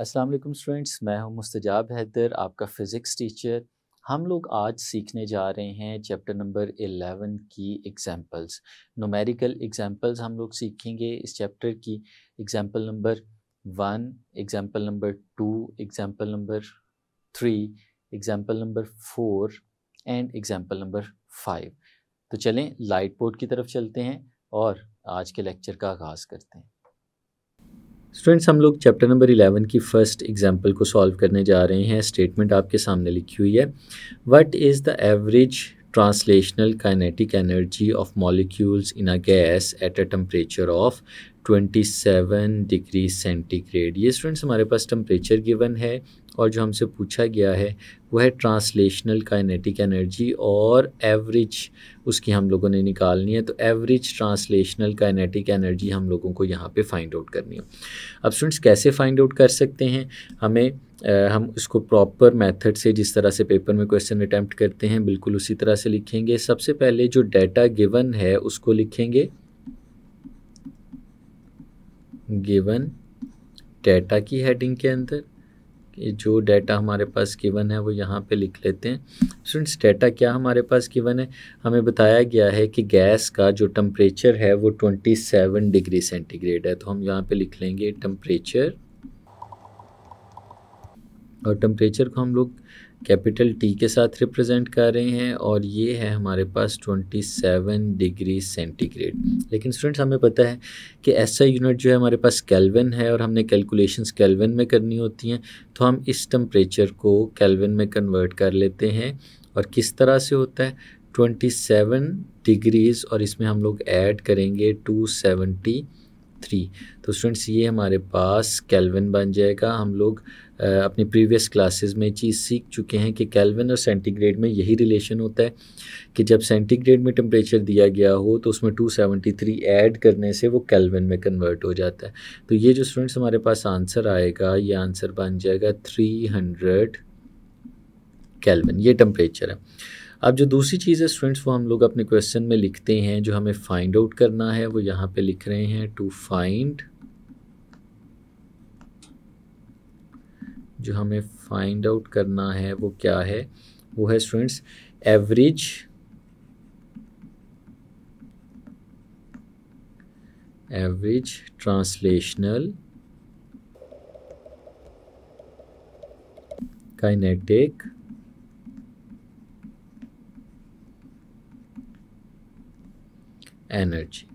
अस्सलाम वालेकुम स्टूडेंट्स मैं हूं मुस्तजाब हैदर आपका फ़िज़िक्स टीचर हम लोग आज सीखने जा रहे हैं चैप्टर नंबर 11 की एग्जांपल्स नोमेरिकल एग्जांपल्स हम लोग सीखेंगे इस चैप्टर की example number one example number two example number three example number four and example number five तो चलें लाइट बोर्ड की तरफ चलते हैं और आज के लेक्चर का आगाज़ करते हैं स्टूडेंट्स हम लोग चैप्टर नंबर 11 की फ़र्स्ट एग्जांपल को सॉल्व करने जा रहे हैं स्टेटमेंट आपके सामने लिखी हुई है what is the average translational kinetic energy of molecules in a gas at a temperature of 27 degree centigrade ये स्टूडेंट्स हमारे पास टेम्परेचर गिवन है और जो हमसे पूछा गया है वह है ट्रांसलेशनल काइनेटिक एनर्जी और एवरेज उसकी हम लोगों ने निकालनी है तो एवरेज ट्रांसलेशनल काइनेटिक एनर्जी हम लोगों को यहाँ पे फाइंड आउट करनी है अब स्टूडेंट्स कैसे फाइंड आउट कर सकते हैं हमें आ, हम उसको प्रॉपर मेथड से जिस तरह से पेपर में क्वेश्चन अटैम्प्ट करते हैं बिल्कुल उसी तरह से लिखेंगे सबसे पहले जो डाटा गिवन है उसको लिखेंगे गिवन डेटा की हेडिंग के अंदर जो डाटा हमारे पास गिवन है वो यहाँ पे लिख लेते हैं स्टूडेंट्स डाटा क्या हमारे पास गिवन है हमें बताया गया है कि गैस का जो टम्परेचर है वो 27 डिग्री सेंटीग्रेड है तो हम यहाँ पे लिख लेंगे टम्परेचर और टम्परेचर को हम लोग कैपिटल टी के साथ रिप्रेजेंट कर रहे हैं और ये है हमारे पास 27 डिग्री सेंटीग्रेड लेकिन स्टूडेंट्स हमें पता है कि ऐसा यूनिट जो है हमारे पास कैलविन है और हमने कैलकुलेशंस कैलविन में करनी होती हैं तो हम इस टम्परेचर को कैलविन में कन्वर्ट कर लेते हैं और किस तरह से होता है 27 डिग्रीज़ और इसमें हम लोग ऐड करेंगे टू तो स्टूडेंट्स ये हमारे पास कैलविन बन जाएगा हम लोग अपनी प्रीवियस क्लासेस में चीज़ सीख चुके हैं कि कैलविन और सेंटीग्रेड में यही रिलेशन होता है कि जब सेंटीग्रेड में टेम्परेचर दिया गया हो तो उसमें 273 ऐड करने से वो कैलविन में कन्वर्ट हो जाता है तो ये जो स्टूडेंट्स हमारे पास आंसर आएगा ये आंसर बन जाएगा 300 कैलविन ये टेम्परेचर है अब जो दूसरी चीज़ है स्टूडेंट्स वो हम लोग अपने क्वेश्चन में लिखते हैं जो हमें फ़ाइंड आउट करना है वो यहाँ पर लिख रहे हैं टू फाइंड जो हमें फाइंड आउट करना है वो क्या है वो है students average average translational kinetic energy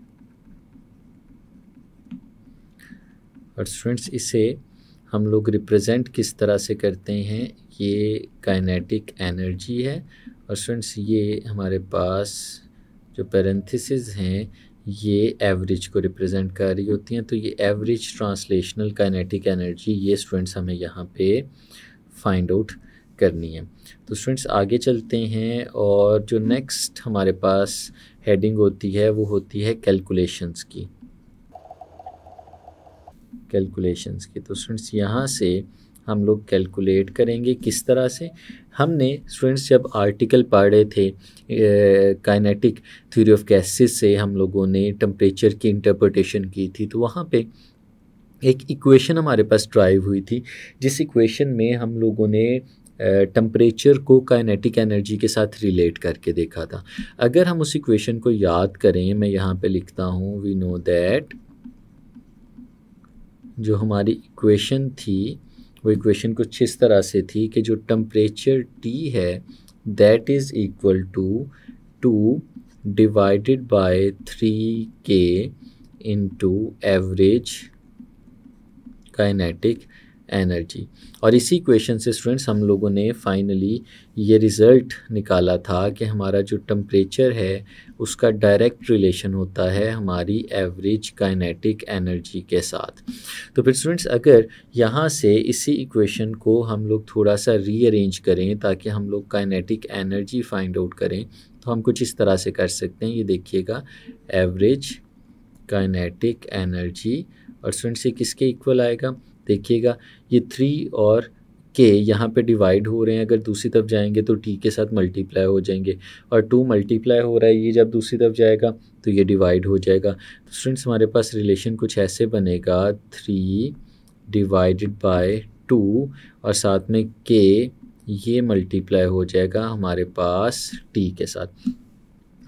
और स्टूडेंट्स इसे हम लोग रिप्रेजेंट किस तरह से करते हैं ये काइनेटिक एनर्जी है और स्टूडेंट्स ये हमारे पास जो पैरेंथिस हैं ये एवरेज को रिप्रेजेंट कर रही होती हैं तो ये एवरेज ट्रांसलेशनल काइनेटिक एनर्जी ये स्टूडेंट्स हमें यहाँ पे फाइंड आउट करनी है तो स्टूडेंट्स आगे चलते हैं और जो नेक्स्ट हमारे पास हेडिंग होती है वो होती है कैलकुलेशंस की कैलकुलेशंस की तो स्टूडेंट्स यहाँ से हम लोग कैलकुलेट करेंगे किस तरह से हमने स्टूडेंट्स जब आर्टिकल पढ़े थे काइनेटिक थ्योरी ऑफ गैसेस से हम लोगों ने टम्परेचर की इंटरप्रटेशन की थी तो वहाँ पे एक इक्वेशन हमारे पास ड्राइव हुई थी जिस इक्वेशन में हम लोगों ने टम्परेचर को काइनेटिक एनर्जी के साथ रिलेट करके देखा था अगर हम उस इक्वेशन को याद करें मैं यहाँ पे लिखता हूँ वी नो दैट जो हमारी इक्वेशन थी वो इक्वेशन कुछ इस तरह से थी कि जो टम्परेचर टी है that is equal to two divided by three k into average kinetic energy और इसी क्वेश्चन से स्टूडेंट्स हम लोगों ने फाइनली ये रिज़ल्ट निकाला था कि हमारा जो टम्परेचर है उसका डायरेक्ट रिलेशन होता है हमारी एवरेज काइनेटिक एनर्जी के साथ तो फिर स्टूडेंट्स अगर यहाँ से इसी इक्वेशन को हम लोग थोड़ा सा रीअरेंज करें ताकि हम लोग काइनेटिक एनर्जी फाइंड आउट करें तो हम कुछ इस तरह से कर सकते हैं ये देखिएगा एवरेज काइनेटिक एनर्जी और स्टूडेंट्स ये किसके इक्वल आएगा देखिएगा ये थ्री और के यहाँ पे डिवाइड हो रहे हैं अगर दूसरी तरफ जाएंगे तो टी के साथ मल्टीप्लाई हो जाएंगे और टू मल्टीप्लाई हो रहा है ये जब दूसरी तरफ जाएगा तो ये डिवाइड हो जाएगा तो स्टूडेंट्स हमारे पास रिलेशन कुछ ऐसे बनेगा थ्री डिवाइडेड बाय टू और साथ में के ये मल्टीप्लाई हो जाएगा हमारे पास टी के साथ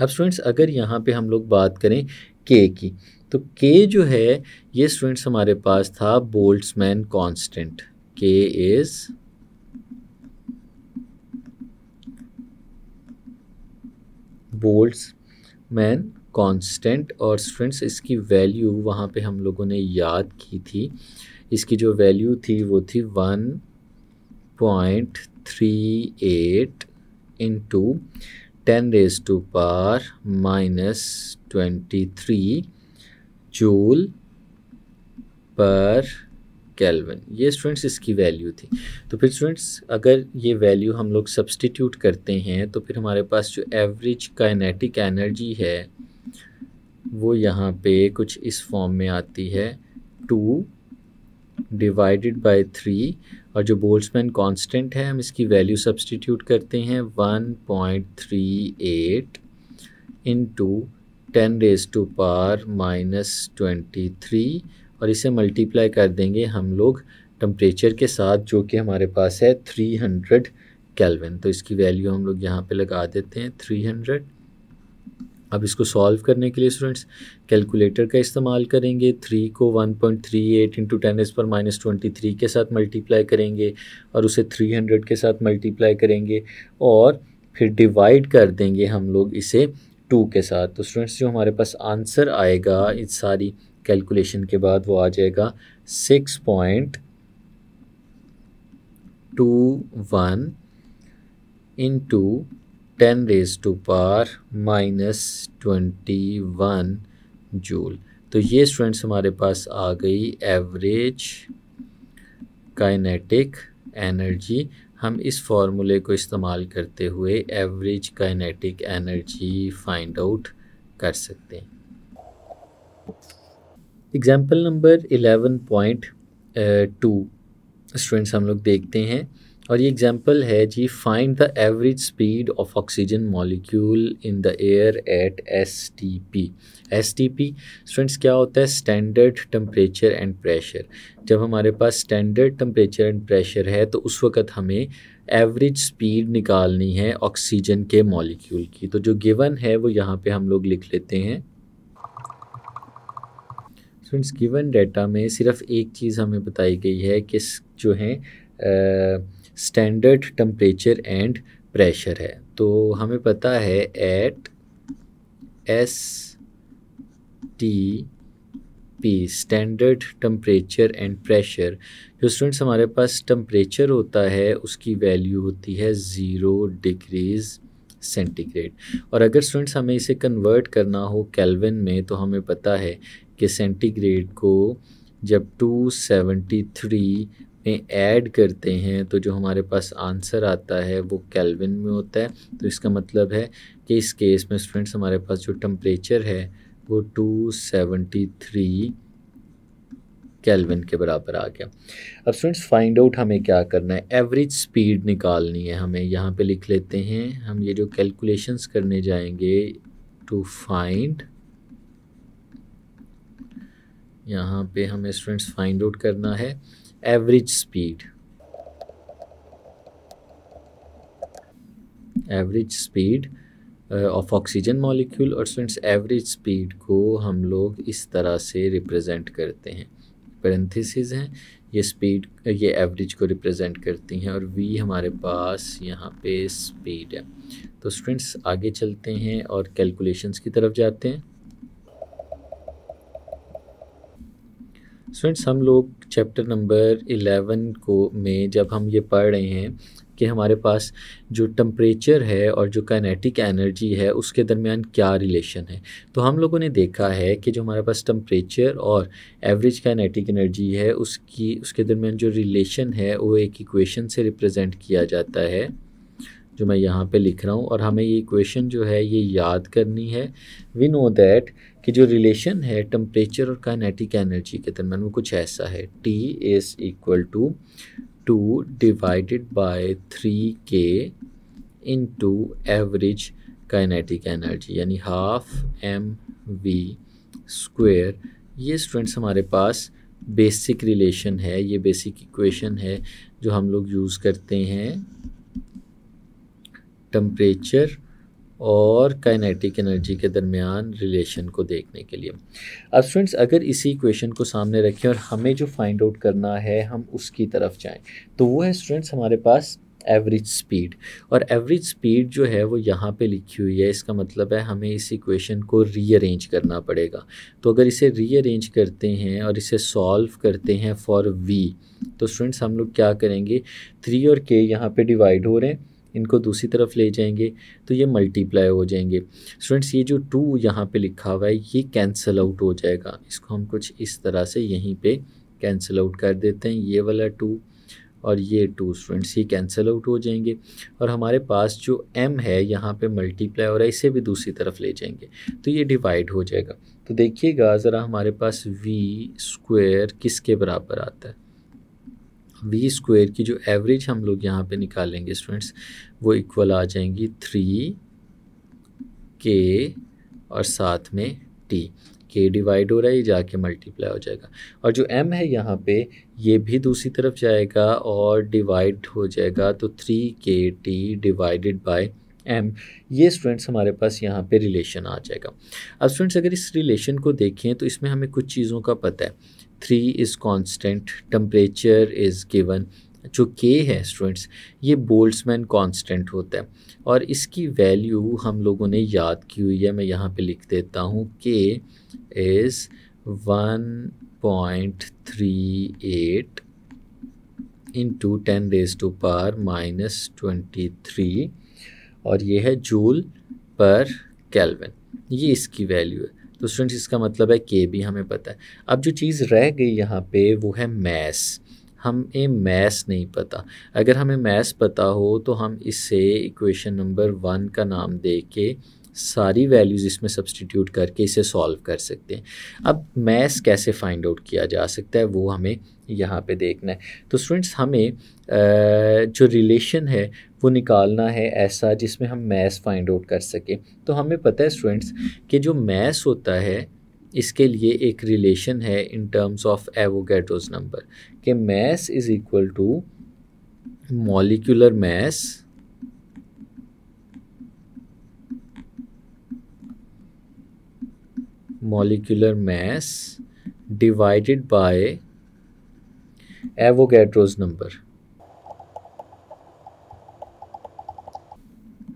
अब स्टूडेंट्स अगर यहाँ पे हम लोग बात करें के की तो के जो है ये स्टूडेंट्स हमारे पास था Boltzmann constant k is Boltzmann man constant और स्टूडेंट्स इसकी वैल्यू वहाँ पे हम लोगों ने याद की थी इसकी जो वैल्यू थी वो थी one point three eight into ten raise to power minus twenty three joule per kelvin ये स्टूडेंट्स इसकी वैल्यू थी तो फिर स्टूडेंट्स अगर ये वैल्यू हम लोग सब्सटीट्यूट करते हैं तो फिर हमारे पास जो एवरेज काइनेटिक एनर्जी है वो यहाँ पे कुछ इस फॉर्म में आती है टू डिवाइडेड बाय थ्री और जो बोल्समैन कांस्टेंट है हम इसकी वैल्यू सब्सटीट्यूट करते हैं one point three eight into ten raise to power minus twenty three और इसे मल्टीप्लाई कर देंगे हम लोग टम्परेचर के साथ जो कि हमारे पास है थ्री हंड्रेड कैलविन तो इसकी वैल्यू हम लोग यहाँ पे लगा देते हैं थ्री हंड्रेड अब इसको सॉल्व करने के लिए स्टूडेंट्स कैलकुलेटर का इस्तेमाल करेंगे थ्री को one point three eight into ten इस पर माइनस ट्वेंटी थ्री के साथ मल्टीप्लाई करेंगे और उसे थ्री हंड्रेड के साथ मल्टीप्लाई करेंगे और फिर डिवाइड कर देंगे हम लोग इसे टू के साथ तो स्टूडेंट्स जो हमारे पास आंसर आएगा इस सारी कैलकुलेशन के बाद वो आ जाएगा six point two one into ten raise to power minus twenty one joule तो ये स्टूडेंट्स हमारे पास आ गई एवरेज काइनेटिक एनर्जी हम इस फार्मूले को इस्तेमाल करते हुए average kinetic energy find out कर सकते हैं example number eleven point two students हम लोग देखते हैं और ये एग्जाम्पल है जी find the average speed of oxygen molecule in the air at S T P S T P students क्या होता है स्टैंडर्ड टम्परेचर एंड प्रेशर जब हमारे पास स्टैंडर्ड टम्परेचर एंड प्रेशर है तो उस वक़्त हमें एवरेज स्पीड निकालनी है ऑक्सीजन के मॉलिक्यूल की तो जो गिवन है वो यहाँ पे हम लोग लिख लेते हैं स्टूडेंट्स गिवन डाटा में सिर्फ एक चीज़ हमें बताई गई है कि जो है स्टैंडर्ड टम्परेचर एंड प्रेशर है तो हमें पता है at S T P standard temperature and pressure जो स्टूडेंट्स हमारे पास टम्परेचर होता है उसकी वैल्यू होती है ज़ीरो डिग्रीज़ सेंटीग्रेड और अगर स्टूडेंट्स हमें इसे कन्वर्ट करना हो कैलविन में तो हमें पता है कि सेंटीग्रेड को जब 273 में ऐड करते हैं तो जो हमारे पास आंसर आता है वो कैलविन में होता है तो इसका मतलब है कि इस केस में स्टूडेंट्स हमारे पास जो टम्परेचर है सेवेंटी 273 केल्विन के बराबर आ गया अब स्टूडेंट्स फाइंड आउट हमें क्या करना है एवरेज स्पीड निकालनी है हमें यहाँ पे लिख लेते हैं हम ये जो कैलकुलेशंस करने जाएंगे टू फाइंड यहाँ पे हमें स्टूडेंट्स फाइंड आउट करना है average speed average speed of oxygen molecule और स्टूडेंट्स एवरेज स्पीड को हम लोग इस तरह से रिप्रेजेंट करते हैं पेरेंथिसिस हैं ये स्पीड ये एवरेज को रिप्रेजेंट करती हैं और वी हमारे पास यहाँ पे स्पीड है तो स्टूडेंट्स आगे चलते हैं और कैलकुलेशंस की तरफ जाते हैं स्टूडेंट्स हम लोग चैप्टर नंबर 11 को में जब हम ये पढ़ रहे हैं कि हमारे पास जो टम्परेचर है और जो काइनेटिक एनर्जी है उसके दरमियान क्या रिलेशन है तो हम लोगों ने देखा है कि जो हमारे पास टम्परेचर और एवरेज काइनेटिक एनर्जी है उसकी उसके दरमियान जो रिलेशन है वो एक इक्वेशन से रिप्रेजेंट किया जाता है जो मैं यहाँ पे लिख रहा हूँ और हमें ये इक्वेशन जो है ये याद करनी है वी नो दैट कि जो रिलेशन है टम्परेचर और काइनेटिक एनर्जी के दरमियान वो कुछ ऐसा है T is equal to two by three k into average kinetic energy यानी हाफ एम वी स्क्वेयर ये स्टूडेंट्स हमारे पास बेसिक रिलेशन है ये बेसिक इक्वेशन है जो हम लोग यूज़ करते हैं टम्परेचर और काइनेटिक एनर्जी के दरमियान रिलेशन को देखने के लिए अब स्टूडेंट्स अगर इसी इक्वेशन को सामने रखें और हमें जो फाइंड आउट करना है हम उसकी तरफ जाएं तो वो है स्टूडेंट्स हमारे पास एवरेज स्पीड और एवरेज स्पीड जो है वो यहाँ पे लिखी हुई है इसका मतलब है हमें इस इक्वेशन को रीअरेंज करना पड़ेगा तो अगर इसे रीअरेंज करते हैं और इसे सॉल्व करते हैं फॉर वी तो स्टूडेंट्स हम लोग क्या करेंगे थ्री और के यहाँ पे डिवाइड हो रहे हैं इनको दूसरी तरफ ले जाएंगे तो ये मल्टीप्लाई हो जाएंगे स्टूडेंट्स ये जो टू यहाँ पे लिखा हुआ है ये कैंसल आउट हो जाएगा इसको हम कुछ इस तरह से यहीं पे कैंसिल आउट कर देते हैं ये वाला टू और ये टू स्टूडेंट्स ये कैंसिल आउट हो जाएंगे और हमारे पास जो एम है यहाँ पे मल्टीप्लाई हो रहा है इसे भी दूसरी तरफ ले जाएंगे तो ये डिवाइड हो जाएगा तो देखिएगा ज़रा हमारे पास वी स्क्वेयर किसके बराबर आता है वी स्क्वायर की जो एवरेज हम लोग यहाँ पे निकालेंगे स्टूडेंट्स वो इक्वल आ जाएंगी थ्री के और साथ में टी के डिवाइड हो रहा है ये जाके मल्टीप्लाई हो जाएगा और जो एम है यहाँ पे ये भी दूसरी तरफ जाएगा और डिवाइड हो जाएगा तो three k T divided by m ये स्टूडेंट्स हमारे पास यहाँ पे रिलेशन आ जाएगा अब स्टूडेंट्स अगर इस रिलेशन को देखें तो इसमें हमें कुछ चीज़ों का पता है three is constant temperature is given जो के है स्टूडेंट्स ये बोल्ट्समैन कांस्टेंट होता है और इसकी वैल्यू हम लोगों ने याद की हुई है मैं यहाँ पे लिख देता हूँ k is one point three eight into ten raise to power minus twenty three और ये है जूल पर कैलविन ये इसकी वैल्यू है तो स्टूडेंट्स इसका मतलब है के भी हमें पता है अब जो चीज़ रह गई यहाँ पे वो है मैस हमें मैस नहीं पता अगर हमें मैस पता हो तो हम इसे इक्वेशन नंबर वन का नाम दे के सारी वैल्यूज़ इसमें सब्सटीट्यूट करके इसे सॉल्व कर सकते हैं अब मैथ कैसे फाइंड आउट किया जा सकता है वो हमें यहाँ पे देखना है तो स्टूडेंट्स हमें जो रिलेशन है वो निकालना है ऐसा जिसमें हम मैथ फाइंड आउट कर सकें तो हमें पता है स्टूडेंट्स कि जो मैथ होता है इसके लिए एक रिलेशन है in terms of Avogadro's number कि mass is equal to molecular mass molecular mass divided by Avogadro's number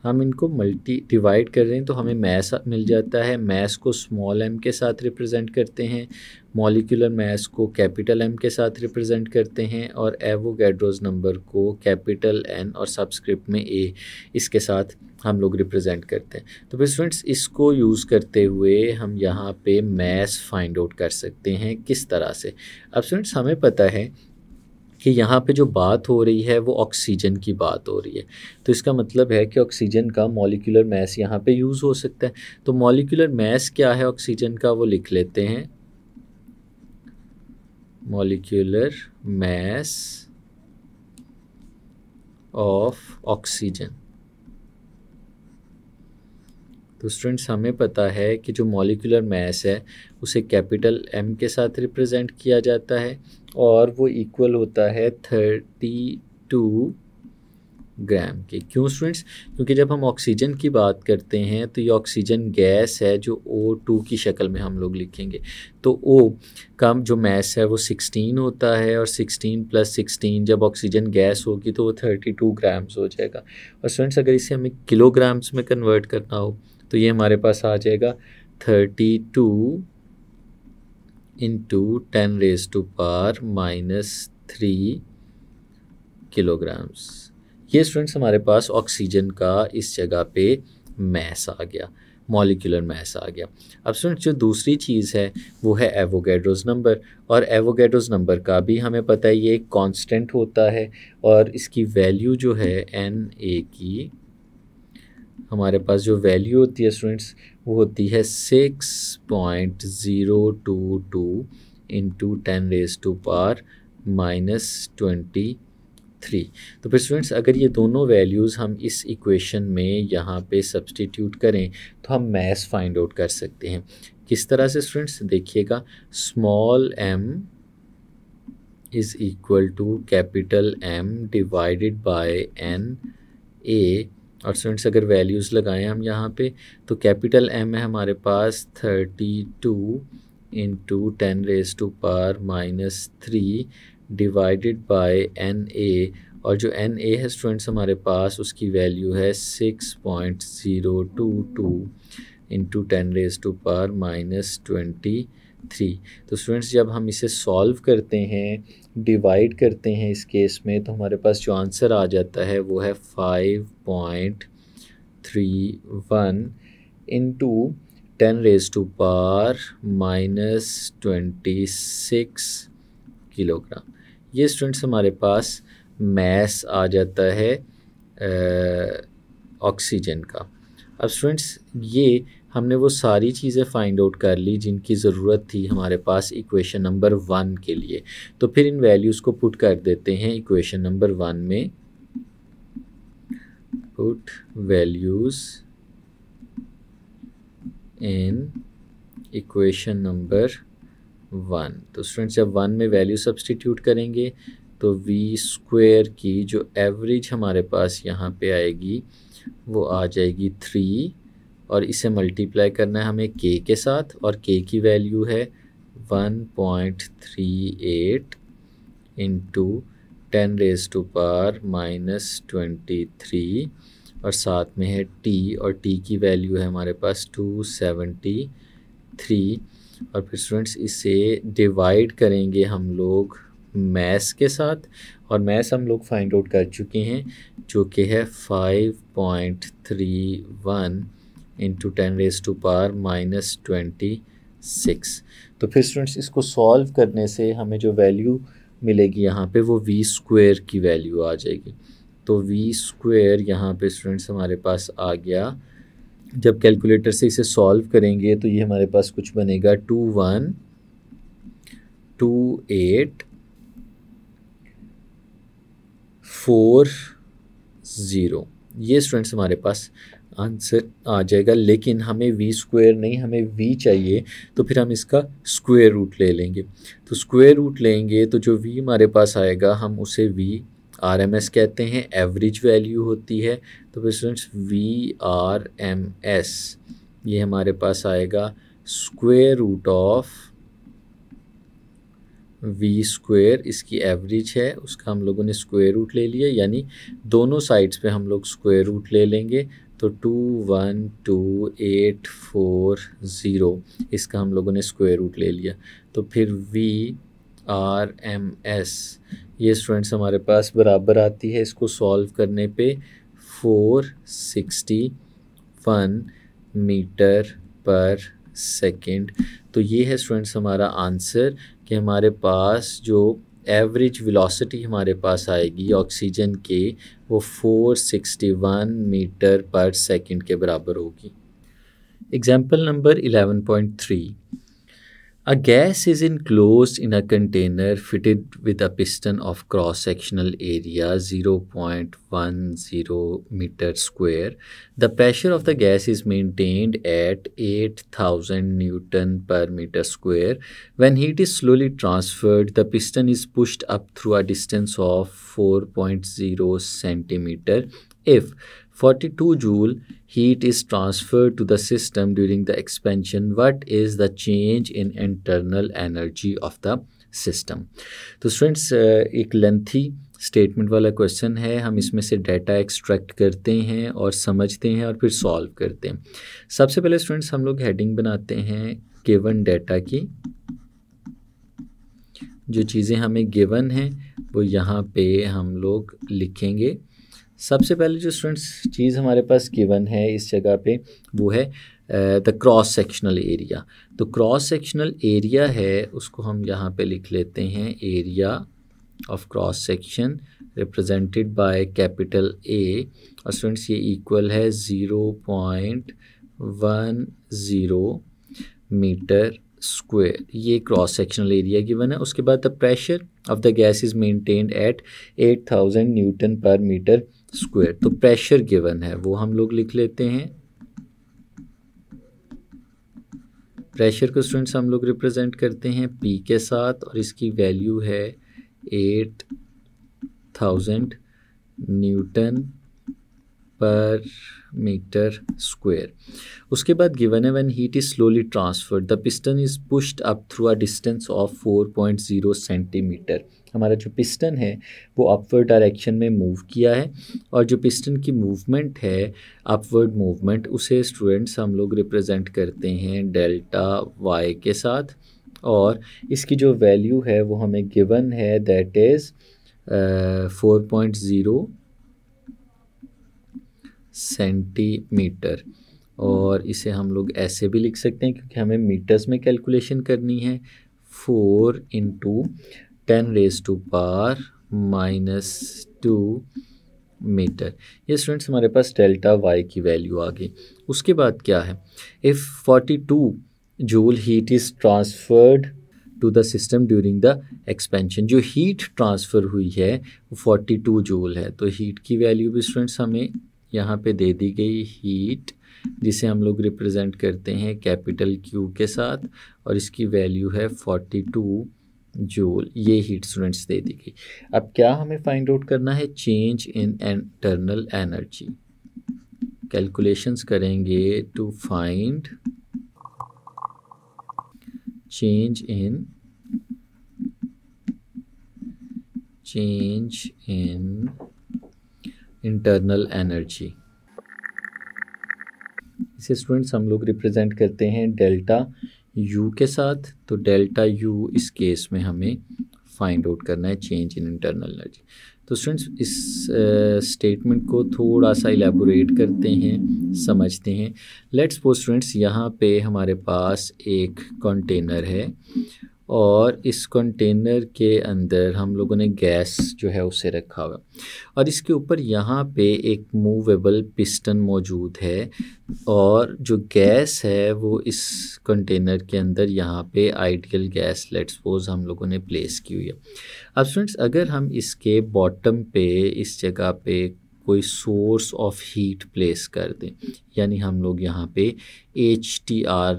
हम इनको मल्टी डिवाइड कर रहे हैं तो हमें मैस मिल जाता है मैस को स्मॉल एम के साथ रिप्रेजेंट करते हैं मॉलिकुलर मैस को कैपिटल एम के साथ रिप्रेजेंट करते हैं और एवोगैड्रोज नंबर को कैपिटल एन और सब्सक्रिप्ट में ए इसके साथ हम लोग रिप्रेजेंट करते हैं तो फिर स्टूडेंट्स इसको यूज़ करते हुए हम यहाँ पे मैस फाइंड आउट कर सकते हैं किस तरह से अब स्टूडेंट्स हमें पता है कि यहाँ पे जो बात हो रही है वो ऑक्सीजन की बात हो रही है तो इसका मतलब है कि ऑक्सीजन का मॉलिकुलर मैस यहाँ पे यूज़ हो सकता है तो मॉलिकुलर मैस क्या है ऑक्सीजन का वो लिख लेते हैं मॉलिकुलर मैस ऑफ ऑक्सीजन तो स्टूडेंट्स हमें पता है कि जो मॉलिकुलर मैस है उसे कैपिटल एम के साथ रिप्रेजेंट किया जाता है और वो इक्वल होता है थर्टी टू ग्राम के क्यों स्टूडेंट्स क्योंकि जब हम ऑक्सीजन की बात करते हैं तो ये ऑक्सीजन गैस है जो ओ टू की शक्ल में हम लोग लिखेंगे तो ओ का जो मैस है वो सिक्सटीन होता है और सिक्सटीन प्लस सिक्सटीन जब ऑक्सीजन गैस होगी तो वो थर्टी टू ग्राम्स हो जाएगा और स्टूडेंट्स अगर इसे हमें किलोग्राम्स में कन्वर्ट करना हो तो ये हमारे पास आ जाएगा thirty two into ten raise to power minus three kilograms ये स्टूडेंट्स हमारे पास ऑक्सीजन का इस जगह पे मैस आ गया मॉलिकुलर मैस आ गया अब स्टूडेंट्स जो दूसरी चीज़ है वो है एवोगेड्रोज नंबर और एवोगेड्रोज नंबर का भी हमें पता है ये कांस्टेंट होता है और इसकी वैल्यू जो है एन ए की हमारे पास जो वैल्यू होती है स्टूडेंट्स वो होती है six point zero two two into ten raise to power minus twenty three तो फिर स्टूडेंट्स अगर ये दोनों वैल्यूज़ हम इस इक्वेशन में यहाँ पे सब्सटीट्यूट करें तो हम मैथ फाइंड आउट कर सकते हैं किस तरह से स्टूडेंट्स देखिएगा small m is equal to capital M divided by N A और स्टूडेंट्स अगर वैल्यूज़ लगाएं हम यहाँ पे तो कैपिटल एम है हमारे पास thirty two into ten raise to power minus three divided by N A और जो एन ए है स्टूडेंट्स हमारे पास उसकी वैल्यू है six point zero two two into ten raise to power minus twenty three तो स्टूडेंट्स जब हम इसे सॉल्व करते हैं डिवाइड करते हैं इस केस में तो हमारे पास जो आंसर आ जाता है वो है five point three one into ten raise to power minus twenty six kilogram ये स्टूडेंट्स हमारे पास मैस आ जाता है ऑक्सीजन का अब स्टूडेंट्स ये हमने वो सारी चीज़ें फाइंड आउट कर ली जिनकी ज़रूरत थी हमारे पास इक्वेशन नंबर वन के लिए तो फिर इन वैल्यूज़ को पुट कर देते हैं इक्वेशन नंबर वन में put values in equation number one तो स्टूडेंट्स जब वन में वैल्यू सब्सटीट्यूट करेंगे तो वी स्क्वेयर की जो एवरेज हमारे पास यहाँ पे आएगी वो आ जाएगी थ्री और इसे मल्टीप्लाई करना है हमें के के साथ और के की वैल्यू है one point three eight into ten raise to power minus twenty three और साथ में है टी और टी की वैल्यू है हमारे पास टू सेवेंटी थ्री और फिर स्टूडेंट्स इसे डिवाइड करेंगे हम लोग मैथ्स के साथ और मैथ हम लोग फाइंड आउट कर चुके हैं जो कि है five point three one into ten raise to power minus twenty six तो फिर स्टूडेंट्स इसको सॉल्व करने से हमें जो वैल्यू मिलेगी यहाँ पे वो वी स्क्वेयर की वैल्यू आ जाएगी तो वी स्क्वेयर यहाँ पे स्टूडेंट्स हमारे पास आ गया जब कैलकुलेटर से इसे सॉल्व करेंगे तो ये हमारे पास कुछ बनेगा two one two eight four zero ये स्टूडेंट्स हमारे पास आंसर आ जाएगा लेकिन हमें वी स्क्वायर नहीं हमें वी चाहिए तो फिर हम इसका स्क्वायर रूट ले लेंगे तो स्क्वायर रूट लेंगे तो जो वी हमारे पास आएगा हम उसे वी आर एम एस कहते हैं एवरेज वैल्यू होती है तो फिर students v r m s ये हमारे पास आएगा square root of v square इसकी एवरेज है उसका हम लोगों ने स्क्वेयर रूट ले लिया यानी दोनों साइड्स पे हम लोग स्क्वेयर रूट ले लेंगे तो two one two eight four zero इसका हम लोगों ने स्क्वायर रूट ले लिया तो फिर वी आर एम एस ये स्टूडेंट्स हमारे पास बराबर आती है इसको सॉल्व करने पे four sixty one meter per second तो ये है स्टूडेंट्स हमारा आंसर कि हमारे पास जो एवरेज वेलोसिटी हमारे पास आएगी ऑक्सीजन के वो 461 मीटर पर सेकंड के बराबर होगी example number A gas is enclosed in a container fitted with a piston of cross-sectional area 0.10 meter square. The pressure of the gas is maintained at 8000 Newton per meter square. When heat is slowly transferred, the piston is pushed up through a distance of 4.0 centimeter if 42 joule heat is transferred to the system during the expansion what is the change in internal energy of the system तो students uh, एक lengthy statement वाला question है हम इसमें से data extract करते हैं और समझते हैं और फिर सॉल्व करते हैं सबसे पहले स्टूडेंट्स हम लोग हेडिंग बनाते हैं गिवन डाटा की जो चीज़ें हमें गिवन हैं वो यहाँ पे हम लोग लिखेंगे सबसे पहले जो स्टूडेंट्स चीज़ हमारे पास गिवन है इस जगह पे वो है द क्रॉस सेक्शनल एरिया तो क्रॉस सेक्शनल एरिया है उसको हम यहाँ पे लिख लेते हैं area of cross section represented by capital A और स्टूडेंट्स ये इक्वल है zero point one zero meter square ये क्रॉस सेक्शनल एरिया गिवन है उसके बाद the pressure of the gas is maintained at eight thousand newton per meter square तो pressure given है वो हम लोग लिख लेते हैं प्रेशर को स्टूडेंट्स हम लोग रिप्रेजेंट करते हैं पी के साथ और इसकी वैल्यू है eight thousand newton per meter square उसके बाद गिवन है when heat is slowly transferred the piston is pushed up through a distance of four point zero centimeter हमारा जो पिस्टन है वो अपवर्ड डायरेक्शन में मूव किया है और जो पिस्टन की मूवमेंट है अपवर्ड मूवमेंट उसे स्टूडेंट्स हम लोग रिप्रेजेंट करते हैं डेल्टा वाई के साथ और इसकी जो वैल्यू है वो हमें गिवन है that is four point zero centimeter और इसे हम लोग ऐसे भी लिख सकते हैं क्योंकि हमें मीटर्स में कैलकुलेशन करनी है four into ten raise to power minus two meter ये स्टूडेंट्स हमारे पास डेल्टा वाई की वैल्यू आ गई उसके बाद क्या है if forty two joule heat is transferred to the system during the expansion जो हीट ट्रांसफ़र हुई है वो फोर्टी टू जूल है तो हीट की वैल्यू भी स्टूडेंट्स हमें यहाँ पे दे दी गई हीट जिसे हम लोग रिप्रेजेंट करते हैं कैपिटल क्यू के साथ और इसकी वैल्यू है फोर्टी टू जूल ये हीट स्टूडेंट्स दे दी गई अब क्या हमें फाइंड आउट करना है change in internal energy calculations करेंगे to find change in change in internal energy इसे स्टूडेंट्स हम लोग रिप्रेजेंट करते हैं डेल्टा यू के साथ तो डेल्टा यू इस केस में हमें फाइंड आउट करना है चेंज इन इंटरनल एनर्जी तो स्टूडेंट्स इस स्टेटमेंट uh, को थोड़ा सा इलेबोरेट करते हैं समझते हैं लेट्स सपोज स्टूडेंट्स यहाँ पे हमारे पास एक कंटेनर है और इस कंटेनर के अंदर हम लोगों ने गैस जो है उसे रखा हुआ और इसके ऊपर यहाँ पे एक मूवेबल पिस्टन मौजूद है और जो गैस है वो इस कंटेनर के अंदर यहाँ पे आइडियल गैस लेट्स सपोज हम लोगों ने प्लेस की हुई है अब फ्रेंड्स अगर हम इसके बॉटम पे इस जगह पे कोई सोर्स ऑफ हीट प्लेस कर दें यानी हम लोग यहाँ पे एच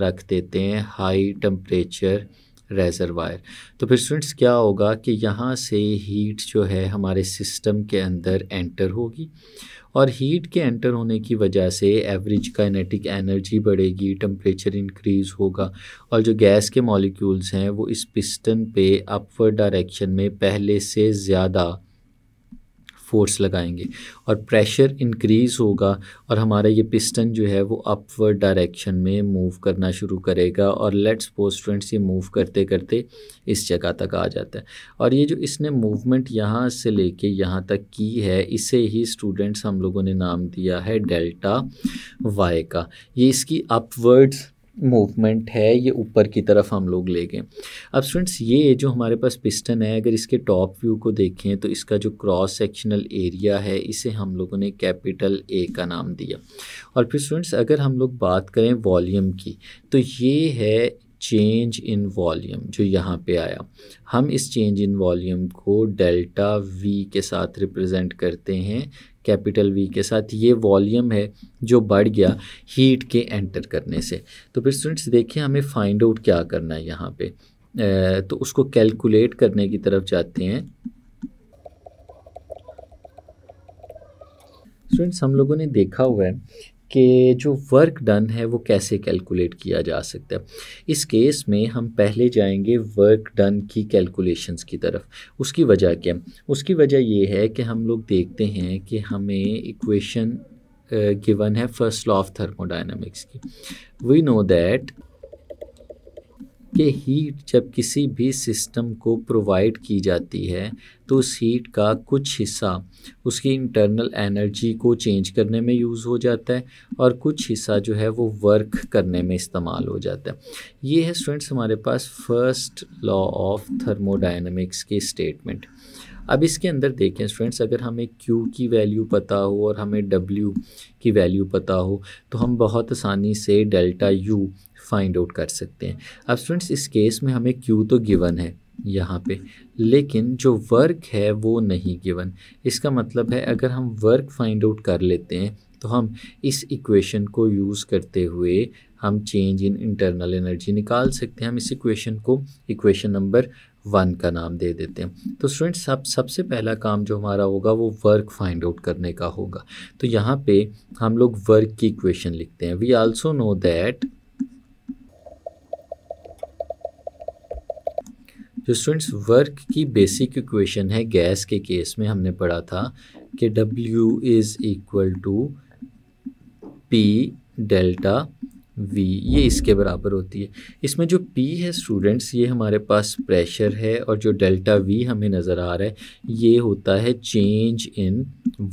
रख देते हैं हाई टम्परेचर रेजरवायर तो फिर स्टूडेंट्स क्या होगा कि यहाँ से हीट जो है हमारे सिस्टम के अंदर एंटर होगी और हीट के एंटर होने की वजह से एवरेज काइनेटिक एनर्जी बढ़ेगी टम्परेचर इंक्रीज़ होगा और जो गैस के मॉलिक्यूल्स हैं वो इस पिस्टन पे अपवर्ड डायरेक्शन में पहले से ज़्यादा फोर्स लगाएंगे और प्रेशर इंक्रीज़ होगा और हमारा ये पिस्टन जो है वो अपवर्ड डायरेक्शन में मूव करना शुरू करेगा और लेट्स पोस्ट फ्रेंड्स ये मूव करते करते इस जगह तक आ जाता है और ये जो इसने मूवमेंट यहाँ से लेके यहाँ तक की है इसे ही स्टूडेंट्स हम लोगों ने नाम दिया है डेल्टा वाई का ये इसकी अपवर्ड्स मूवमेंट है ये ऊपर की तरफ हम लोग ले गए अब स्टूडेंट्स ये जो हमारे पास पिस्टन है अगर इसके टॉप व्यू को देखें तो इसका जो क्रॉस सेक्शनल एरिया है इसे हम लोगों ने कैपिटल ए का नाम दिया और फिर स्टूडेंट्स अगर हम लोग बात करें वॉल्यूम की तो ये है चेंज इन वॉल्यूम जो यहाँ पे आया हम इस चेंज इन वॉल्यूम को डेल्टा वी के साथ रिप्रेजेंट करते हैं कैपिटल वी के साथ ये वॉल्यूम है जो बढ़ गया हीट के एंटर करने से तो फिर स्टूडेंट्स देखें हमें फाइंड आउट क्या करना है यहाँ पे तो उसको कैलकुलेट करने की तरफ जाते हैं स्टूडेंट्स हम लोगों ने देखा हुआ है कि जो वर्क डन है वो कैसे कैलकुलेट किया जा सकता है इस केस में हम पहले जाएंगे वर्क डन की कैलकुलेशंस की तरफ उसकी वजह क्या उसकी वजह ये है कि हम लोग देखते हैं कि हमें इक्वेशन गिवन है फर्स्ट लॉ ऑफ थर्मोडाइनमिक्स की वी नो दैट कि हीट जब किसी भी सिस्टम को प्रोवाइड की जाती है तो उस हीट का कुछ हिस्सा उसकी इंटरनल एनर्जी को चेंज करने में यूज़ हो जाता है और कुछ हिस्सा जो है वो वर्क करने में इस्तेमाल हो जाता है ये है स्टूडेंट्स हमारे पास फर्स्ट लॉ ऑफ थर्मोडाइनमिक्स के स्टेटमेंट अब इसके अंदर देखें स्टूडेंट्स अगर हमें Q की वैल्यू पता हो और हमें W की वैल्यू पता हो तो हम बहुत आसानी से डेल्टा U फाइंड आउट कर सकते हैं अब स्टूडेंट्स इस केस में हमें क्यू तो गिवन है यहाँ पे लेकिन जो वर्क है वो नहीं गिवन इसका मतलब है अगर हम वर्क फाइंड आउट कर लेते हैं तो हम इस इक्वेशन को यूज़ करते हुए हम चेंज इन इंटरनल एनर्जी निकाल सकते हैं हम इस इक्वेशन को इक्वेशन नंबर वन का नाम दे देते हैं तो स्टूडेंट्स सब सबसे पहला काम जो हमारा होगा वो वर्क फाइंड आउट करने का होगा तो यहाँ पे हम लोग वर्क की इक्वेशन लिखते हैं वी आल्सो नो दैट तो स्टूडेंट्स वर्क की बेसिक इक्वेशन है गैस के केस में हमने पढ़ा था कि W is equal to P delta V ये इसके बराबर होती है इसमें जो P है स्टूडेंट्स ये हमारे पास प्रेशर है और जो डेल्टा V हमें नज़र आ रहा है ये होता है चेंज इन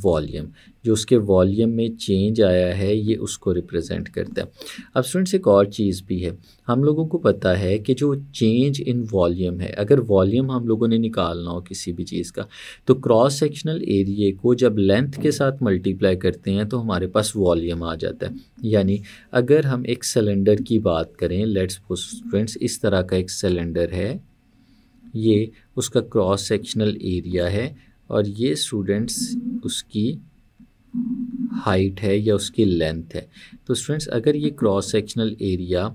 वॉल्यूम जो उसके वॉल्यूम में चेंज आया है ये उसको रिप्रेजेंट करता है अब स्टूडेंट्स एक और चीज़ भी है हम लोगों को पता है कि जो चेंज इन वॉल्यूम है अगर वॉल्यूम हम लोगों ने निकालना हो किसी भी चीज़ का तो क्रॉस सेक्शनल एरिए को जब लेंथ के साथ मल्टीप्लाई करते हैं तो हमारे पास वॉल्यूम आ जाता है यानी अगर हम एक सिलेंडर की बात करें लेट्स स्टूडेंट्स इस तरह का एक सिलेंडर है ये उसका क्रॉस सेक्शनल एरिया है और ये स्टूडेंट्स उसकी हाइट है या उसकी लेंथ है तो स्टूडेंट्स अगर ये क्रॉस सेक्शनल एरिया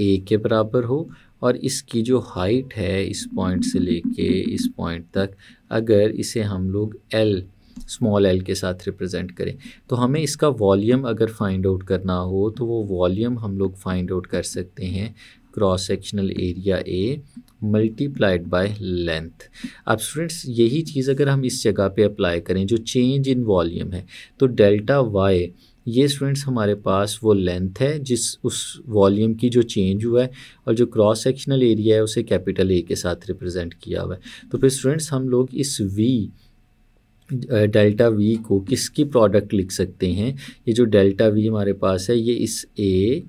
ए के बराबर हो और इसकी जो हाइट है इस पॉइंट से लेके इस पॉइंट तक अगर इसे हम लोग एल स्मॉल एल के साथ रिप्रेजेंट करें तो हमें इसका वॉल्यूम अगर फाइंड आउट करना हो तो वो वॉल्यूम हम लोग फाइंड आउट कर सकते हैं cross sectional area A multiplied by length अब स्टूडेंट्स यही चीज़ अगर हम इस जगह पे अप्लाई करें जो चेंज इन वॉल्यूम है तो डेल्टा वाई ये स्टूडेंट्स हमारे पास वो लेंथ है जिस उस वॉल्यूम की जो चेंज हुआ है और जो क्रॉस सेक्शनल एरिया है उसे कैपिटल ए के साथ रिप्रेजेंट किया हुआ है तो फिर स्टूडेंट्स हम लोग इस वी डेल्टा वी को किसकी प्रोडक्ट लिख सकते हैं ये जो डेल्टा वी हमारे पास है ये इस ए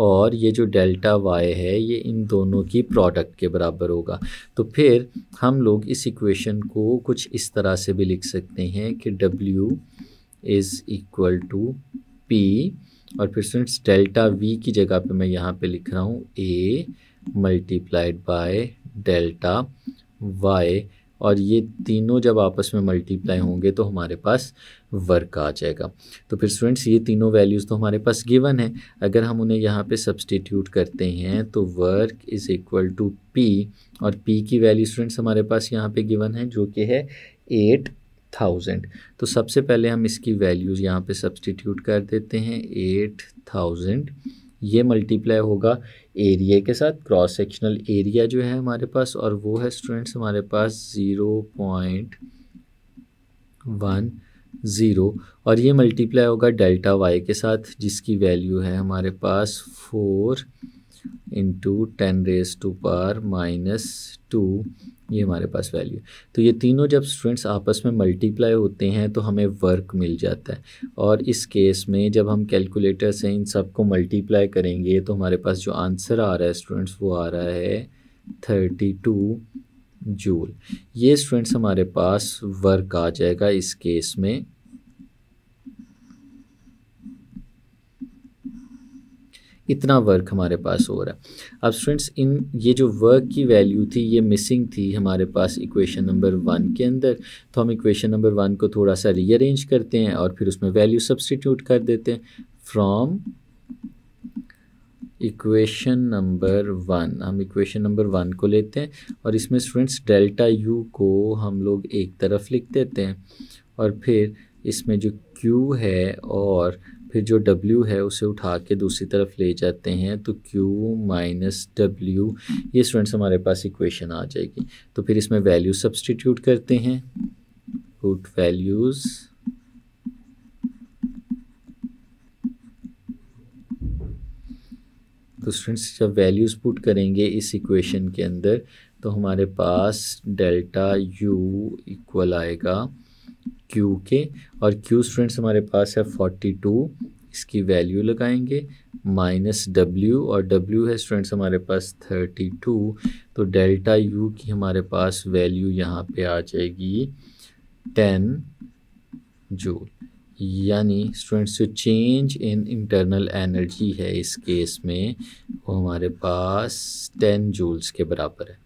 और ये जो डेल्टा वाई है ये इन दोनों की प्रोडक्ट के बराबर होगा तो फिर हम लोग इस इक्वेशन को कुछ इस तरह से भी लिख सकते हैं कि W is equal to P और फिर स्टूडेंट्स डेल्टा वी की जगह पे मैं यहाँ पे लिख रहा हूँ A multiplied by delta Y और ये तीनों जब आपस में मल्टीप्लाई होंगे तो हमारे पास वर्क आ जाएगा तो फिर स्टूडेंट्स ये तीनों वैल्यूज़ तो हमारे पास गिवन है अगर हम उन्हें यहाँ पे सब्सटीट्यूट करते हैं तो work is equal to P और पी की वैल्यू स्टूडेंट्स हमारे पास यहाँ पे गिवन है जो कि है एट थाउजेंड तो सबसे पहले हम इसकी वैल्यूज़ यहाँ पे सब्सटीट्यूट कर देते हैं एट थाउजेंड ये मल्टीप्लाई होगा एरिया के साथ क्रॉस सेक्शनल एरिया जो है हमारे पास और वो है स्टूडेंट्स हमारे पास ज़ीरो पॉइंट वन ज़ीरो और ये मल्टीप्लाई होगा डेल्टा वाई के साथ जिसकी वैल्यू है हमारे पास four into ten raise to power minus two ये हमारे पास वैल्यू तो ये तीनों जब स्टूडेंट्स आपस में मल्टीप्लाई होते हैं तो हमें वर्क मिल जाता है और इस केस में जब हम कैलकुलेटर से इन सब को मल्टीप्लाई करेंगे तो हमारे पास जो आंसर आ रहा है स्टूडेंट्स वो आ रहा है थर्टी टू जूल ये स्टूडेंट्स हमारे पास वर्क आ जाएगा इस केस में इतना वर्क हमारे पास हो रहा है अब स्टूडेंट्स इन ये जो वर्क की वैल्यू थी ये मिसिंग थी हमारे पास इक्वेशन नंबर वन के अंदर तो हम इक्वेशन नंबर वन को थोड़ा सा रीअरेंज करते हैं और फिर उसमें वैल्यू सब्सटीट्यूट कर देते हैं फ्रॉम इक्वेशन नंबर वन हम इक्वेशन नंबर वन को लेते हैं और इसमें स्टूडेंट्स डेल्टा यू को हम लोग एक तरफ लिख देते हैं और फिर इसमें जो क्यू है और फिर जो डब्ल्यू है उसे उठा के दूसरी तरफ ले जाते हैं तो क्यू माइनस डब्ल्यू ये स्टूडेंट्स हमारे पास इक्वेशन आ जाएगी तो फिर इसमें वैल्यू सब्सटीट्यूट करते हैं पुट वैल्यूज़ तो स्टूडेंट्स जब वैल्यूज़ पुट करेंगे इस इक्वेशन के अंदर तो हमारे पास डेल्टा यू इक्वल आएगा क्यू के और क्यू स्टूडेंट्स हमारे पास है फोर्टी टू इसकी वैल्यू लगाएंगे माइनस डब्ल्यू और डब्ल्यू है स्टूडेंट्स हमारे पास थर्टी टू तो डेल्टा यू की हमारे पास वैल्यू यहाँ पे आ जाएगी टेन जूल यानी स्टूडेंट्स जो चेंज इन इंटरनल एनर्जी है इस केस में वो हमारे पास टेन जूल्स के बराबर है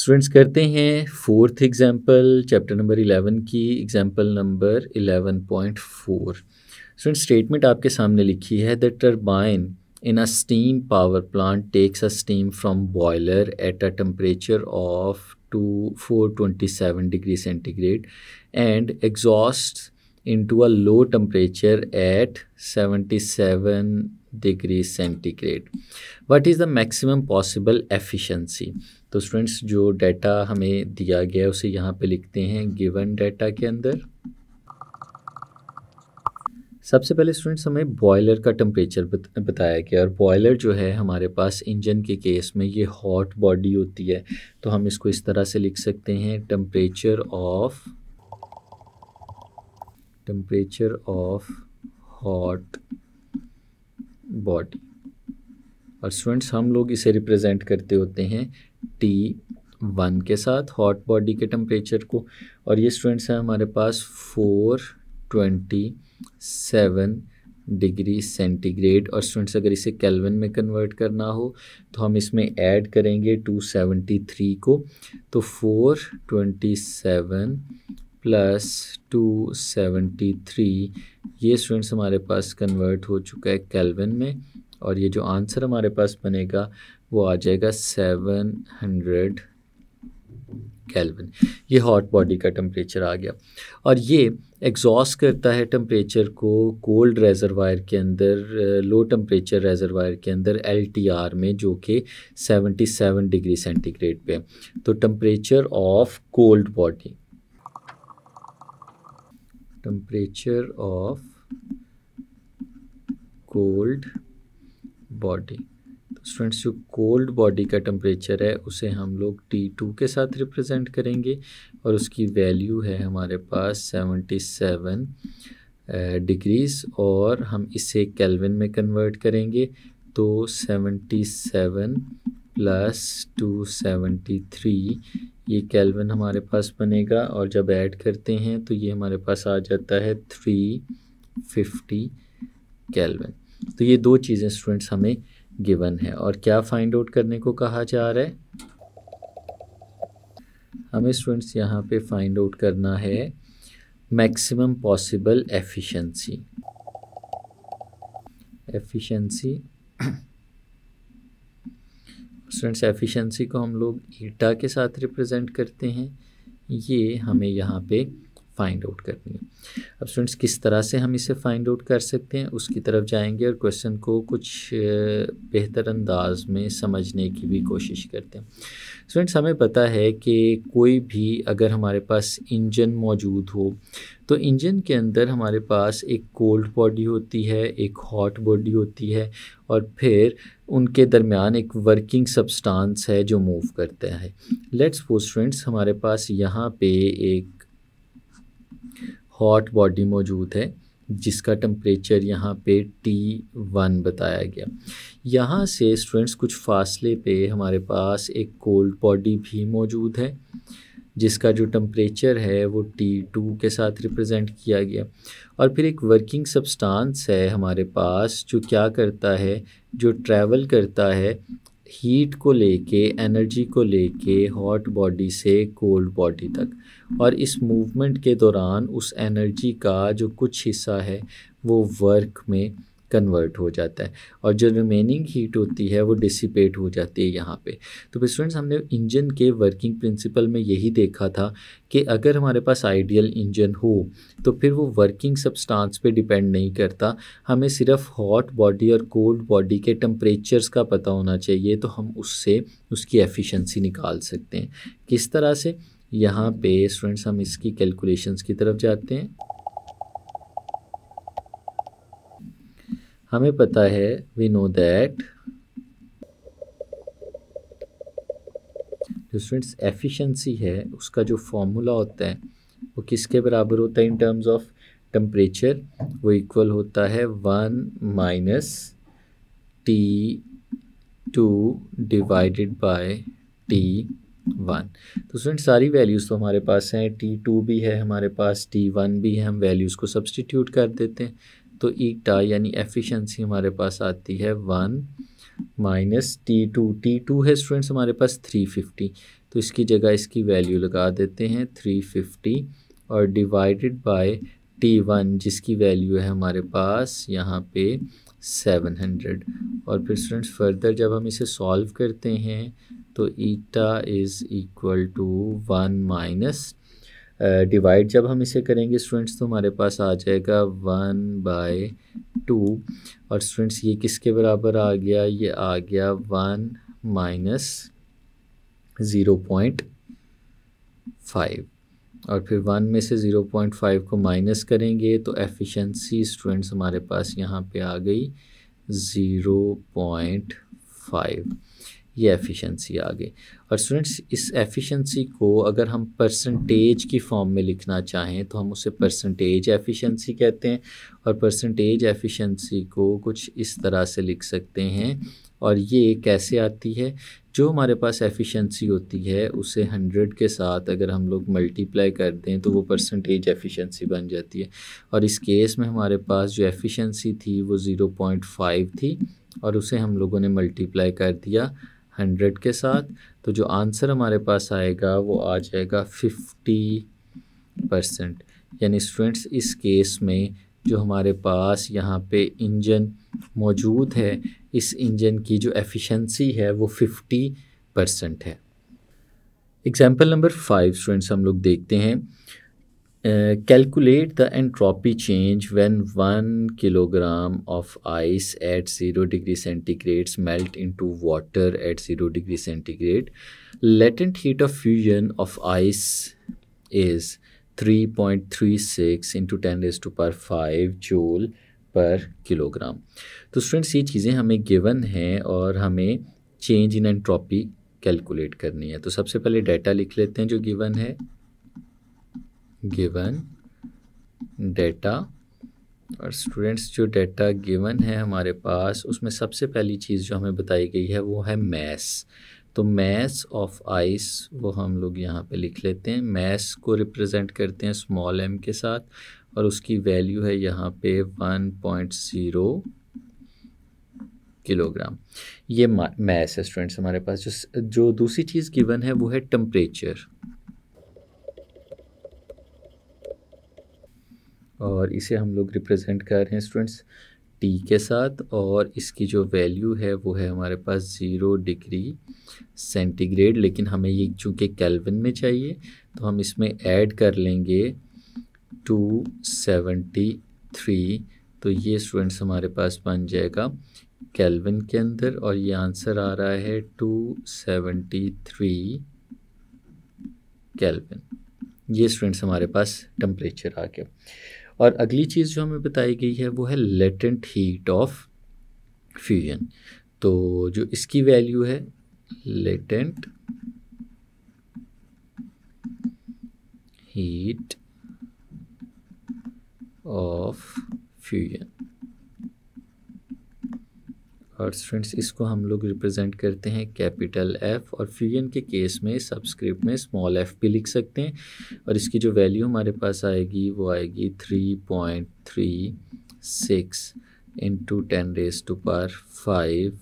स्टूडेंट्स करते हैं fourth example chapter number eleven की example number eleven point four student statement आपके सामने लिखी है the turbine in a steam power plant takes a steam from boiler at a temperature of two four degree centigrade and exhaust into a low temperature at 77 degree centigrade. What is the maximum possible efficiency? तो students जो data हमें दिया गया है उसे यहाँ पे लिखते हैं गिवन डाटा के अंदर सबसे पहले स्टूडेंट्स हमें बॉयलर का टेम्परेचर बताया गया और बॉयलर जो है हमारे पास इंजन के केस में ये हॉट बॉडी होती है तो हम इसको इस तरह से लिख सकते हैं temperature of temperature of hot body और स्टूडेंट्स हम लोग इसे रिप्रेजेंट करते होते हैं टी वन के साथ हॉट बॉडी के टेम्परेचर को और ये स्टूडेंट्स हैं हमारे पास four twenty seven degree centigrade और स्टूडेंट्स अगर इसे केल्विन में कन्वर्ट करना हो तो हम इसमें ऐड करेंगे 273 को तो 427 प्लस टू सेवेंटी थ्री ये स्टूडेंट्स हमारे पास कन्वर्ट हो चुका है कैलविन में और ये जो आंसर हमारे पास बनेगा वो आ जाएगा सेवन हंड्रेड कैलविन ये हॉट बॉडी का टम्परेचर आ गया और ये एग्जॉस्ट करता है टम्परेचर को कोल्ड रेजरवायर के अंदर लो टम्परेचर रेजरवायर के अंदर एलटीआर में जो कि 77 डिग्री सेंटीग्रेड पे तो temperature of cold body temperature of cold body तो स्टूडेंट्स जो कोल्ड बॉडी का टेम्परेचर है उसे हम लोग टी टू के साथ रिप्रेजेंट करेंगे और उसकी वैल्यू है हमारे पास सेवेंटी सेवन डिग्रीज़ और हम इसे केल्विन में कन्वर्ट करेंगे तो seventy seven plus two seventy three ये कैलविन हमारे पास बनेगा और जब ऐड करते हैं तो ये हमारे पास आ जाता है थ्री फिफ्टी कैलविन तो ये दो चीज़ें स्टूडेंट्स हमें गिवन है और क्या फाइंड आउट करने को कहा जा रहा है हमें स्टूडेंट्स यहाँ पे फाइंड आउट करना है maximum possible efficiency efficiency students efficiency को हम लोग ईटा के साथ रिप्रेजेंट करते हैं ये हमें यहाँ पे फाइंड आउट करनी है अब स्टूडेंट्स किस तरह से हम इसे फाइंड आउट कर सकते हैं उसकी तरफ जाएंगे और क्वेश्चन को कुछ बेहतर अंदाज में समझने की भी कोशिश करते हैं स्टूडेंट्स हमें पता है कि कोई भी अगर हमारे पास इंजन मौजूद हो तो इंजन के अंदर हमारे पास एक कोल्ड बॉडी होती है एक हॉट बॉडी होती है और फिर उनके दरमियान एक वर्किंग सब्सटेंस है जो मूव करता है लेट्स पोस्ट फ्रेंड्स हमारे पास यहाँ पे एक हॉट बॉडी मौजूद है जिसका टम्परेचर यहाँ पे टी वन बताया गया यहाँ से स्टूडेंट्स कुछ फासले पे हमारे पास एक कोल्ड बॉडी भी मौजूद है जिसका जो टम्परेचर है वो टी टू के साथ रिप्रेजेंट किया गया और फिर एक वर्किंग सब्सटेंस है हमारे पास जो क्या करता है जो ट्रैवल करता है हीट को लेके एनर्जी को लेके हॉट बॉडी से कोल्ड बॉडी तक और इस मूवमेंट के दौरान उस एनर्जी का जो कुछ हिस्सा है वो वर्क में कन्वर्ट हो जाता है और जो रिमेनिंग हीट होती है वो डिसिपेट हो जाती है यहाँ पे तो फिर स्टूडेंट्स हमने इंजन के वर्किंग प्रिंसिपल में यही देखा था कि अगर हमारे पास आइडियल इंजन हो तो फिर वो वर्किंग सब्सटेंस पे डिपेंड नहीं करता हमें सिर्फ हॉट बॉडी और कोल्ड बॉडी के टम्परेचर्स का पता होना चाहिए तो हम उससे उसकी एफिशिएंसी निकाल सकते हैं किस तरह से यहाँ पे स्टूडेंट्स हम इसकी कैलकुलेशंस की तरफ जाते हैं हमें पता है वी नो दैट जो स्टूडेंट्स एफिशिएंसी है उसका जो फॉर्मूला होता है वो किसके बराबर होता है इन टर्म्स ऑफ टम्परेचर वो इक्वल होता है one minus T two divided by T one तो स्टूडेंट सारी वैल्यूज़ तो हमारे पास हैं टी टू भी है हमारे पास टी वन भी है हम वैल्यूज़ को सब्सटीट्यूट कर देते हैं तो ईटा यानी एफिशिएंसी हमारे पास आती है one minus T two T two है स्टूडेंट्स हमारे पास थ्री फिफ्टी तो इसकी जगह इसकी वैल्यू लगा देते हैं थ्री फिफ्टी और डिवाइडेड बाय टी वन जिसकी वैल्यू है हमारे पास यहाँ पे सेवन हंड्रेड और फिर स्टूडेंट्स फर्दर जब हम इसे सॉल्व करते हैं तो eta is equal to one minus divide जब हम इसे करेंगे स्टूडेंट्स तो हमारे पास आ जाएगा वन बाय टू और स्टूडेंट्स ये किसके बराबर आ गया ये आ गया one minus zero point five और फिर वन में से ज़ीरो पॉइंट फाइव को माइनस करेंगे तो एफिशिएंसी स्टूडेंट्स हमारे पास यहाँ पे आ गई ज़ीरो पॉइंट फाइव ये एफिशिएंसी आ गई और स्टूडेंट्स इस एफिशिएंसी को अगर हम परसेंटेज की फॉर्म में लिखना चाहें तो हम उसे परसेंटेज एफिशिएंसी कहते हैं और परसेंटेज एफिशिएंसी को कुछ इस तरह से लिख सकते हैं और ये कैसे आती है जो हमारे पास एफिशिएंसी होती है उसे हंड्रेड के साथ अगर हम लोग मल्टीप्लाई कर दें तो वो परसेंटेज एफिशिएंसी बन जाती है और इस केस में हमारे पास जो एफिशिएंसी थी वो ज़ीरो पॉइंट फाइव थी और उसे हम लोगों ने मल्टीप्लाई कर दिया हंड्रेड के साथ तो जो आंसर हमारे पास आएगा वो आ जाएगा फिफ्टी परसेंट यानी स्टूडेंट्स इस केस में जो हमारे पास यहाँ पे इंजन मौजूद है इस इंजन की जो एफिशिएंसी है वो फिफ्टी परसेंट है एग्ज़ाम्पल नंबर फाइव स्टूडेंट्स हम लोग देखते हैं calculate the entropy change when one kilogram of ice at zero degree centigrade melt into water at zero degree centigrade latent heat of fusion of ice is three point three six into ten is to power five joule per kilogram तो students ये चीज़ें हमें given हैं और हमें change in entropy calculate करनी है तो सबसे पहले डाटा लिख लेते हैं जो गिवन है गिवन डेटा और स्टूडेंट्स जो डेटा गिवन है हमारे पास उसमें सबसे पहली चीज़ जो हमें बताई गई है वो है मैस तो मैस ऑफ आइस वो हम लोग यहाँ पे लिख लेते हैं मैस को रिप्रेजेंट करते हैं स्मॉल एम के साथ और उसकी वैल्यू है यहाँ पे वन पॉइंट ज़ीरो किलोग्राम ये मैस है स्टूडेंट्स हमारे पास जो जो दूसरी चीज़ गिवन है वो है टम्परेचर और इसे हम लोग रिप्रेजेंट कर रहे हैं स्टूडेंट्स टी के साथ और इसकी जो वैल्यू है वो है हमारे पास ज़ीरो डिग्री सेंटीग्रेड लेकिन हमें ये चूँकि कैलविन में चाहिए तो हम इसमें ऐड कर लेंगे टू सेवेंटी थ्री तो ये स्टूडेंट्स हमारे पास बन जाएगा कैलविन के अंदर और ये आंसर आ रहा है टू सेवेंटी थ्री कैलविन ये स्टूडेंट्स हमारे पास टेम्परेचर आ गया और अगली चीज़ जो हमें बताई गई है वो है लेटेंट हीट ऑफ फ्यूजन तो जो इसकी वैल्यू है लेटेंट हीट ऑफ फ्यूजन और स्ट्रेंड्स इसको हम लोग रिप्रेजेंट करते हैं कैपिटल एफ़ और फ्यूजन के केस में सबस्क्रिप्ट में स्मॉल एफ़ भी लिख सकते हैं और इसकी जो वैल्यू हमारे पास आएगी वो आएगी three point three six into ten raise to power five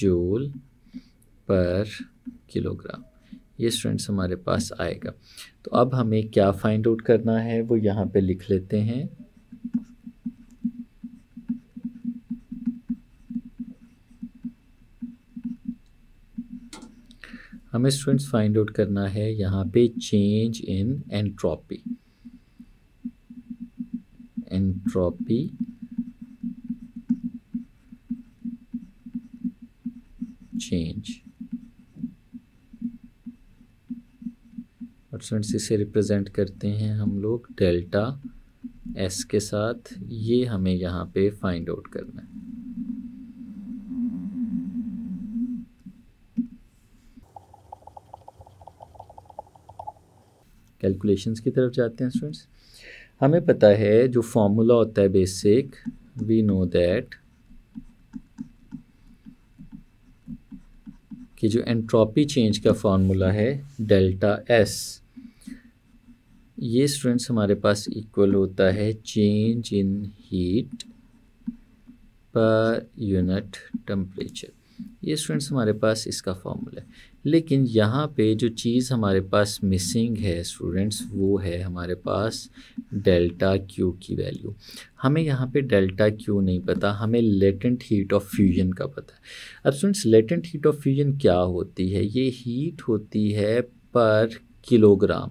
joule per kilogram ये स्टूडेंट्स हमारे पास आएगा तो अब हमें क्या फाइंड आउट करना है वो यहाँ पे लिख लेते हैं हमें स्टूडेंट्स फाइंड आउट करना है यहाँ पे change in entropy entropy change और स्टूडेंट्स इसे रिप्रेजेंट करते हैं हम लोग डेल्टा एस के साथ ये हमें यहाँ पे फाइंड आउट करना है कैलकुलेशंस की तरफ जाते हैं स्टूडेंट्स हमें पता है जो फॉर्मूला होता है बेसिक वी नो दैट कि जो एंट्रोपी चेंज का फार्मूला है डेल्टा एस ये स्टूडेंट्स हमारे पास इक्वल होता है change in heat per unit temperature ये स्टूडेंट्स हमारे पास इसका फार्मूला है लेकिन यहाँ पे जो चीज़ हमारे पास मिसिंग है स्टूडेंट्स वो है हमारे पास डेल्टा क्यू की वैल्यू हमें यहाँ पे डेल्टा क्यू नहीं पता हमें लेटेंट हीट ऑफ फ्यूजन का पता है अब students latent heat of fusion क्या होती है ये हीट होती है पर किलोग्राम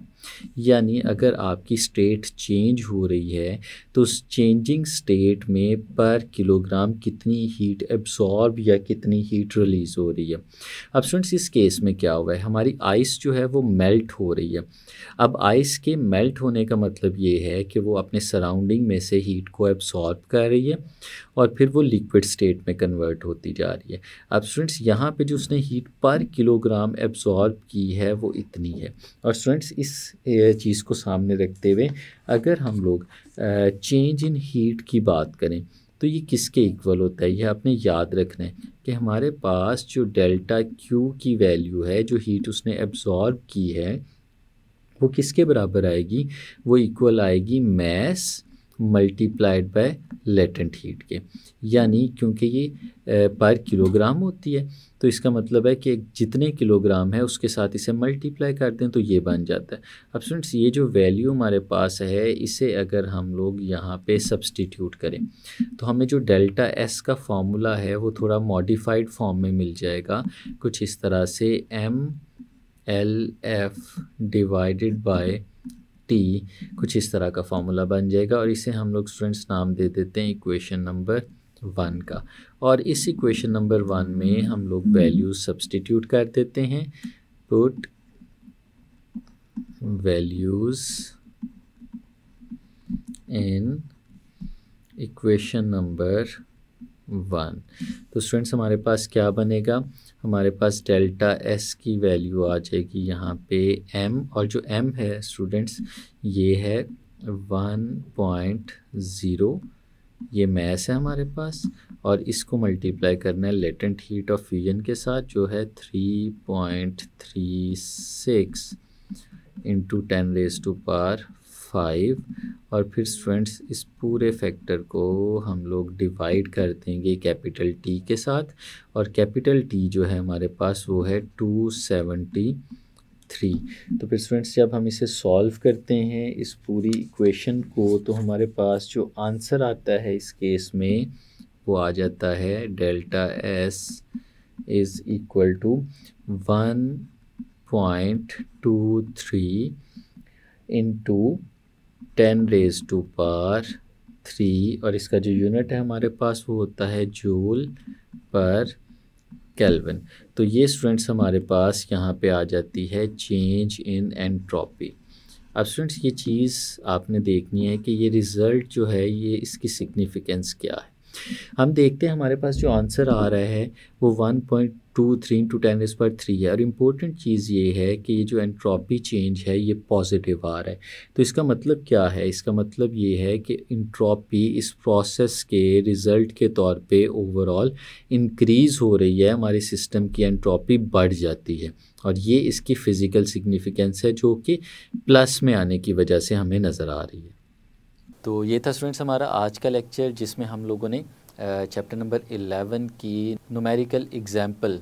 यानी अगर आपकी स्टेट चेंज हो रही है तो उस चेंजिंग स्टेट में पर किलोग्राम कितनी हीट एब्जॉर्ब या कितनी हीट रिलीज़ हो रही है अब स्टूडेंट्स इस केस में क्या हुआ है हमारी आइस जो है वो मेल्ट हो रही है अब आइस के मेल्ट होने का मतलब ये है कि वो अपने सराउंडिंग में से हीट को एब्जॉर्ब कर रही है और फिर वो लिक्विड स्टेट में कन्वर्ट होती जा रही है अब स्टूडेंट्स यहाँ पे जो उसने हीट पर किलोग्राम एब्जॉर्ब की है वो इतनी है और स्टूडेंट्स इस चीज़ को सामने रखते हुए अगर हम लोग चेंज इन हीट की बात करें तो ये किसके इक्वल होता है ये आपने याद रखना है कि हमारे पास जो डेल्टा क्यू की वैल्यू है जो हीट उसने एब्ज़ॉर्ब की है वो किसके बराबर आएगी वो इक्वल आएगी mass multiplied by latent heat के यानी क्योंकि ये पर किलोग्राम होती है तो इसका मतलब है कि जितने किलोग्राम है उसके साथ इसे मल्टीप्लाई कर दें तो ये बन जाता है अब स्टूडेंट्स ये जो वैल्यू हमारे पास है इसे अगर हम लोग यहाँ पे सब्सटीट्यूट करें तो हमें जो डेल्टा एस का फार्मूला है वो थोड़ा मॉडिफाइड फॉर्म में मिल जाएगा कुछ इस तरह से M L F divided by T कुछ इस तरह का फार्मूला बन जाएगा और इसे हम लोग स्टूडेंट्स नाम दे देते हैं इक्वेशन नंबर वन का और इस इक्वेशन नंबर वन में हम लोग वैल्यूज सब्सटीट्यूट कर देते हैं put values in equation number one तो स्टूडेंट्स हमारे पास क्या बनेगा हमारे पास डेल्टा एस की वैल्यू आ जाएगी यहाँ पे एम और जो एम है स्टूडेंट्स ये है वन पॉइंट ज़ीरो ये मैस है हमारे पास और इसको मल्टीप्लाई करना है लेटेंट हीट ऑफ फ्यूजन के साथ जो है three point three six into ten raise to power five और फिर स्टूडेंट्स इस पूरे फैक्टर को हम लोग डिवाइड कर देंगे कैपिटल टी के साथ और कैपिटल टी जो है हमारे पास वो है टू सेवेंटी थ्री तो फिर स्टूडेंट्स जब हम इसे सॉल्व करते हैं इस पूरी इक्वेशन को तो हमारे पास जो आंसर आता है इस केस में वो आ जाता है delta S is equal to one point two three into ten raise to power three और इसका जो यूनिट है हमारे पास वो होता है जूल पर कैलविन तो ये स्टूडेंट्स हमारे पास यहाँ पे आ जाती है चेंज इन एंट्रोपी अब स्टूडेंट्स ये चीज़ आपने देखनी है कि ये रिज़ल्ट जो है ये इसकी सिग्निफिकेंस क्या है हम देखते हैं हमारे पास जो आंसर आ रहा है वो one point two three into ten इस पर थ्री है और इम्पोर्टेंट चीज़ ये है कि ये जो एंट्रोपी चेंज है ये पॉजिटिव आ रहा है तो इसका मतलब क्या है इसका मतलब ये है कि इंट्रॉपी इस प्रोसेस के रिज़ल्ट के तौर पे ओवरऑल इंक्रीज़ हो रही है हमारे सिस्टम की एंट्रॉपी बढ़ जाती है और ये इसकी फ़िज़िकल सिग्निफिकेंस है जो कि प्लस में आने की वजह से हमें नज़र आ रही है तो ये था स्टूडेंट्स हमारा आज का लेक्चर जिसमें हम लोगों ने चैप्टर नंबर 11 की नुमेरिकल एग्ज़ाम्पल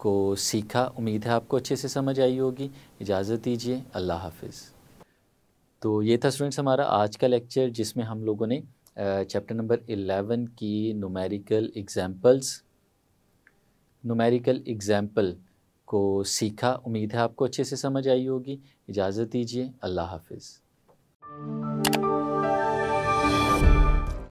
को सीखा उम्मीद है आपको अच्छे से समझ आई होगी इजाज़त दीजिए अल्लाह हाफिज़ तो ये था स्टूडेंट्स हमारा आज का लेक्चर जिसमें हम लोगों ने चैप्टर नंबर 11 की नुमेरिकल एग्ज़ाम्पल्स नुमेरिकल एग्ज़ाम्पल को सीखा उम्मीद है आपको अच्छे से समझ आई होगी इजाज़त दीजिए अल्लाह हाफिज़